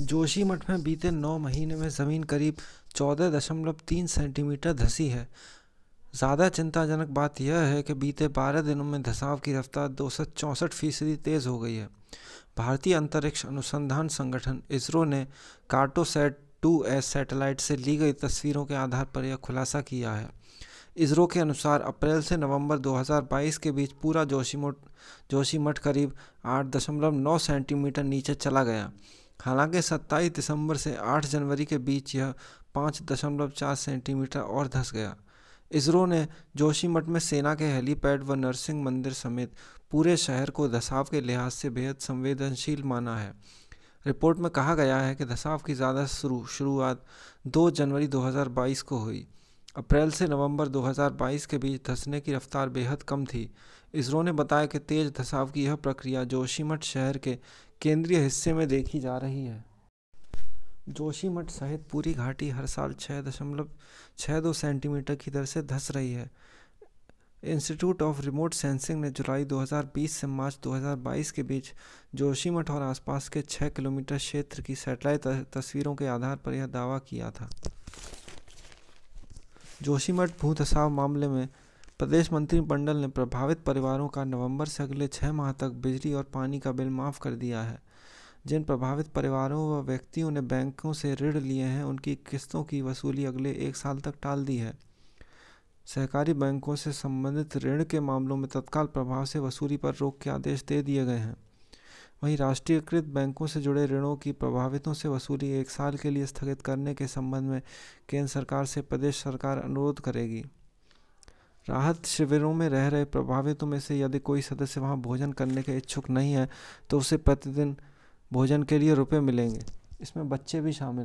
जोशीमठ में बीते नौ महीने में ज़मीन करीब चौदह दशमलव तीन सेंटीमीटर धसी है ज़्यादा चिंताजनक बात यह है कि बीते बारह दिनों में धसाव की रफ्तार दो सौ चौंसठ फीसदी तेज़ हो गई है भारतीय अंतरिक्ष अनुसंधान संगठन इसरो ने कार्टोसैट टू एस सैटेलाइट से ली गई तस्वीरों के आधार पर यह खुलासा किया है इसरो के अनुसार अप्रैल से नवंबर 2022 के बीच पूरा जोशीमठ जोशीमठ करीब 8.9 सेंटीमीटर नीचे चला गया हालांकि 27 दिसंबर से 8 जनवरी के बीच यह पाँच दशमलव चार सेंटीमीटर और धस गया इसरो ने जोशीमठ में सेना के हेलीपैड व नरसिंह मंदिर समेत पूरे शहर को धसाव के लिहाज से बेहद संवेदनशील माना है रिपोर्ट में कहा गया है कि धसाव की ज़्यादा शुरू शुरुआत 2 जनवरी 2022 को हुई अप्रैल से नवंबर 2022 के बीच धंसने की रफ्तार बेहद कम थी इसरो ने बताया कि तेज धसाव की यह प्रक्रिया जोशीमठ शहर के केंद्रीय हिस्से में देखी जा रही है जोशीमठ सहित पूरी घाटी हर साल छः दशमलव छः दो सेंटीमीटर की दर से धंस रही है इंस्टीट्यूट ऑफ रिमोट सेंसिंग ने जुलाई 2020 से मार्च 2022 के बीच जोशीमठ और आसपास के 6 किलोमीटर क्षेत्र की सैटेलाइट तस्वीरों के आधार पर यह दावा किया था जोशीमठ भू धसाव मामले में प्रदेश मंत्रिमंडल ने प्रभावित परिवारों का नवंबर से अगले छः माह तक बिजली और पानी का बिल माफ़ कर दिया है जिन प्रभावित परिवारों व व्यक्तियों ने बैंकों से ऋण लिए हैं उनकी किस्तों की वसूली अगले एक साल तक टाल दी है सहकारी बैंकों से संबंधित ऋण के मामलों में तत्काल प्रभाव से वसूली पर रोक के आदेश दे दिए गए हैं वहीं राष्ट्रीयकृत बैंकों से जुड़े ऋणों की प्रभावितों से वसूली एक साल के लिए स्थगित करने के संबंध में केंद्र सरकार से प्रदेश सरकार अनुरोध करेगी राहत शिविरों में रह रहे प्रभावितों में से यदि कोई सदस्य वहां भोजन करने के इच्छुक नहीं है तो उसे प्रतिदिन भोजन के लिए रुपये मिलेंगे इसमें बच्चे भी शामिल हैं